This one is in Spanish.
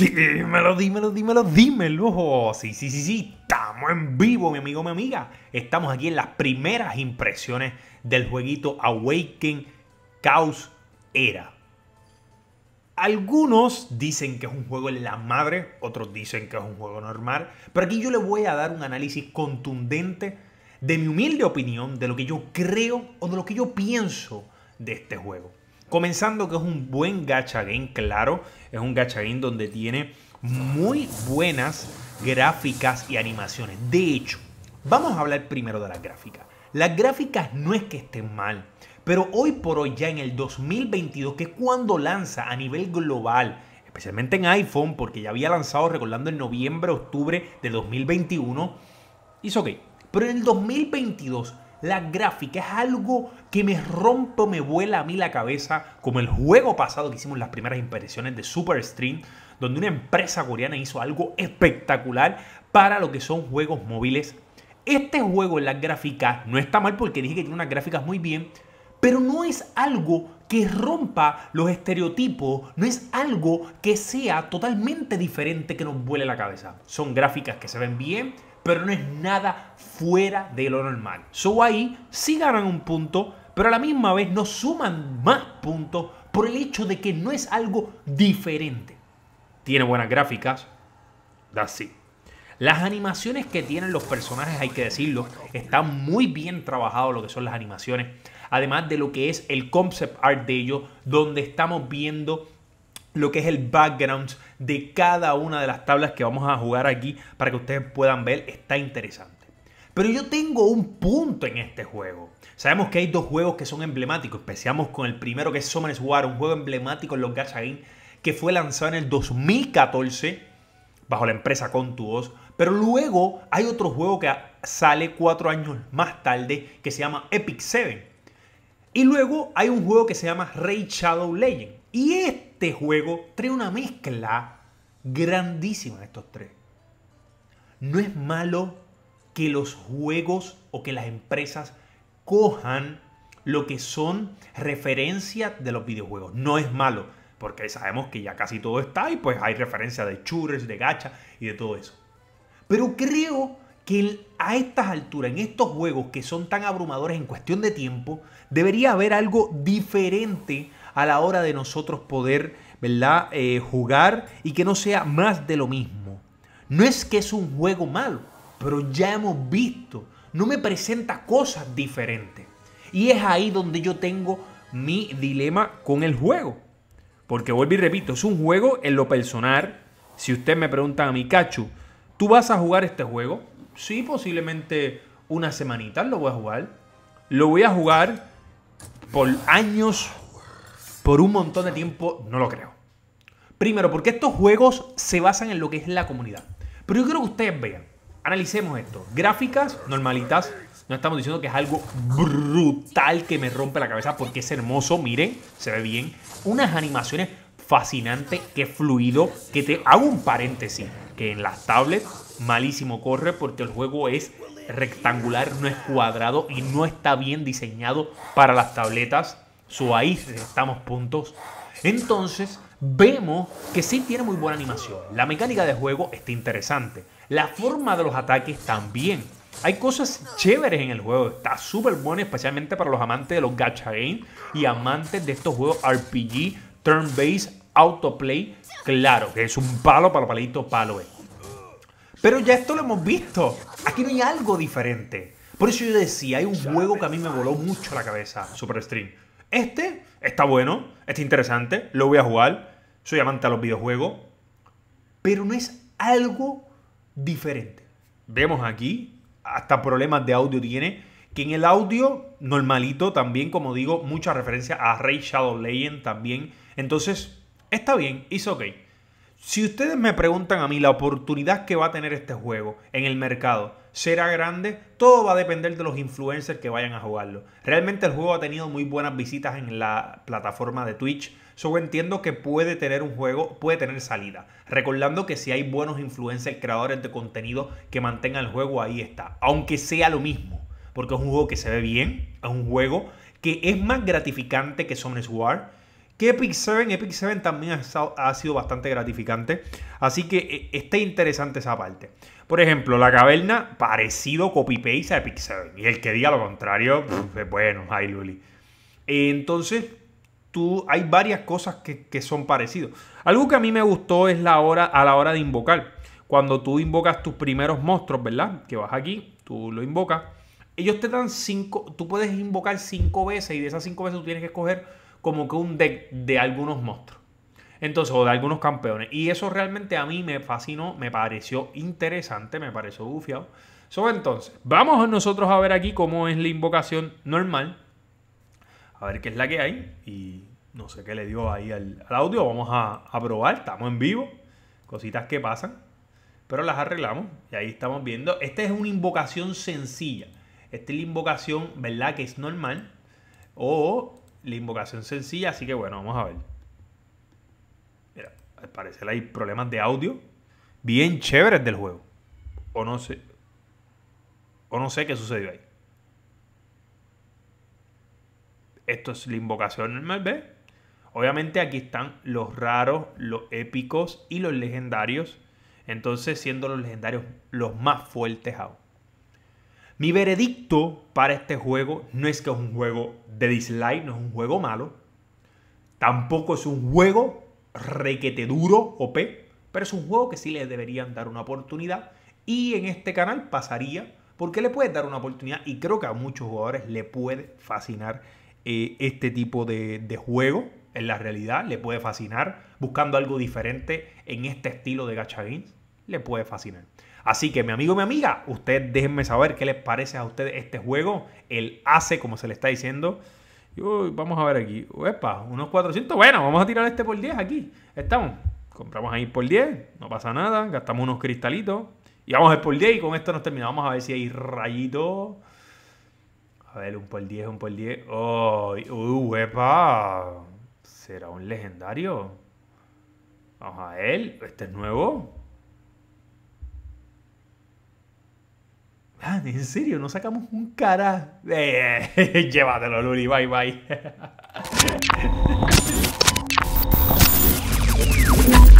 Dímelo, dímelo, dímelo, dímelo. Sí, sí, sí, sí. Estamos en vivo, mi amigo, mi amiga. Estamos aquí en las primeras impresiones del jueguito Awaken Chaos Era. Algunos dicen que es un juego en la madre, otros dicen que es un juego normal. Pero aquí yo le voy a dar un análisis contundente de mi humilde opinión, de lo que yo creo o de lo que yo pienso de este juego. Comenzando que es un buen gacha game, claro, es un gacha game donde tiene muy buenas gráficas y animaciones. De hecho, vamos a hablar primero de las gráficas. Las gráficas no es que estén mal, pero hoy por hoy ya en el 2022, que es cuando lanza a nivel global, especialmente en iPhone, porque ya había lanzado, recordando, en noviembre, octubre de 2021, hizo que, Pero en el 2022, la gráfica es algo que me rompe, me vuela a mí la cabeza, como el juego pasado que hicimos las primeras impresiones de Super Stream, donde una empresa coreana hizo algo espectacular para lo que son juegos móviles. Este juego en las gráficas no está mal porque dije que tiene unas gráficas muy bien, pero no es algo que rompa los estereotipos, no es algo que sea totalmente diferente que nos vuele la cabeza. Son gráficas que se ven bien, pero no es nada fuera de lo normal. So ahí sí ganan un punto, pero a la misma vez no suman más puntos por el hecho de que no es algo diferente. Tiene buenas gráficas, así. Las animaciones que tienen los personajes, hay que decirlo, están muy bien trabajados lo que son las animaciones. Además de lo que es el concept art de ellos, donde estamos viendo lo que es el background de cada una de las tablas que vamos a jugar aquí para que ustedes puedan ver, está interesante. Pero yo tengo un punto en este juego. Sabemos que hay dos juegos que son emblemáticos. Empezamos con el primero que es Summoners War, un juego emblemático en los Gacha Game que fue lanzado en el 2014 bajo la empresa Contuos. Pero luego hay otro juego que sale cuatro años más tarde que se llama Epic 7. Y luego hay un juego que se llama Ray Shadow Legend. Y este juego trae una mezcla grandísima en estos tres. No es malo que los juegos o que las empresas cojan lo que son referencias de los videojuegos. No es malo, porque sabemos que ya casi todo está y pues hay referencias de churros, de gacha y de todo eso. Pero creo que a estas alturas, en estos juegos que son tan abrumadores en cuestión de tiempo, debería haber algo diferente a la hora de nosotros poder, ¿verdad?, eh, jugar y que no sea más de lo mismo. No es que es un juego malo, pero ya hemos visto, no me presenta cosas diferentes. Y es ahí donde yo tengo mi dilema con el juego. Porque vuelvo y repito, es un juego en lo personal. Si usted me pregunta a mi cacho, ¿tú vas a jugar este juego? Sí, posiblemente una semanita lo voy a jugar. Lo voy a jugar por años por un montón de tiempo no lo creo. Primero, porque estos juegos se basan en lo que es la comunidad. Pero yo quiero que ustedes vean, analicemos esto. Gráficas normalitas, no estamos diciendo que es algo brutal que me rompe la cabeza porque es hermoso, miren, se ve bien. Unas animaciones fascinantes, que fluido, que te hago un paréntesis, que en las tablets malísimo corre porque el juego es rectangular, no es cuadrado y no está bien diseñado para las tabletas su ahí estamos puntos. Entonces, vemos que sí tiene muy buena animación. La mecánica de juego está interesante. La forma de los ataques también. Hay cosas chéveres en el juego. Está súper bueno, especialmente para los amantes de los gacha games y amantes de estos juegos RPG, turn-based, autoplay. Claro, que es un palo para palito, palo es. Pero ya esto lo hemos visto. Aquí no hay algo diferente. Por eso yo decía, hay un juego que a mí me voló mucho la cabeza, Super Stream. Este está bueno, está interesante, lo voy a jugar, soy amante a los videojuegos, pero no es algo diferente. Vemos aquí, hasta problemas de audio tiene, que en el audio normalito también, como digo, mucha referencia a Rey Shadow Legend también. Entonces, está bien, es ok. Si ustedes me preguntan a mí la oportunidad que va a tener este juego en el mercado será grande. Todo va a depender de los influencers que vayan a jugarlo. Realmente el juego ha tenido muy buenas visitas en la plataforma de Twitch. solo entiendo que puede tener un juego, puede tener salida. Recordando que si hay buenos influencers, creadores de contenido que mantengan el juego, ahí está. Aunque sea lo mismo. Porque es un juego que se ve bien, es un juego que es más gratificante que Somnes War que Epic 7, Epic 7 también ha, sido bastante gratificante. Así que eh, está interesante esa parte. Por ejemplo, la caverna, parecido copy-paste a Epic 7. Y el que diga lo contrario, bueno, ay Luli. Entonces, tú, hay varias cosas que, son parecidas. Algo que a mí me gustó es la hora, a la hora de invocar. Cuando tú invocas tus primeros monstruos, ¿verdad? Que vas aquí, tú lo invocas. Ellos te dan cinco, tú puedes invocar cinco veces y de esas cinco veces tú tienes que escoger como que un deck de algunos monstruos. Entonces, o de algunos campeones. Y eso realmente a mí me fascinó, me pareció interesante, me pareció bufiado. So, entonces, vamos nosotros a ver aquí cómo es la invocación normal. A ver qué es la que hay. Y no sé qué le dio ahí al, audio. Vamos a, a, probar. Estamos en vivo. Cositas que pasan. Pero las arreglamos. Y ahí estamos viendo. Esta es una invocación sencilla. Esta es la invocación, ¿verdad? Que es normal. O la invocación sencilla, así que bueno, vamos a ver. Mira, al parecer hay problemas de audio bien chéveres del juego. O no sé. O no sé qué sucedió ahí. Esto es la invocación normal, Obviamente aquí están los raros, los épicos y los legendarios. Entonces, siendo los legendarios los más fuertes aún. Mi veredicto para este juego no es que es un juego de dislike, no es un juego malo. Tampoco es un juego requete duro o p, pero es un juego que sí le deberían dar una oportunidad. Y en este canal pasaría porque le puedes dar una oportunidad y creo que a muchos jugadores le puede fascinar eh, este tipo de, de juego. En la realidad le puede fascinar buscando algo diferente en este estilo de gacha games le puede fascinar. Así que mi amigo, mi amiga, ustedes déjenme saber qué les parece a ustedes este juego, el hace como se le está diciendo. Uy, vamos a ver aquí, Uepa, unos 400, bueno, vamos a tirar este por 10 aquí, estamos. Compramos ahí por 10, no pasa nada, gastamos unos cristalitos y vamos a por 10 y con esto nos terminamos. Vamos a ver si hay rayitos. A ver, un por 10, un por 10. Uy, uy, ¿Será un legendario? Vamos a ver. Este es nuevo. Ah, en serio, no sacamos un cara. Eh, eh, llévatelo, Luli, bye bye.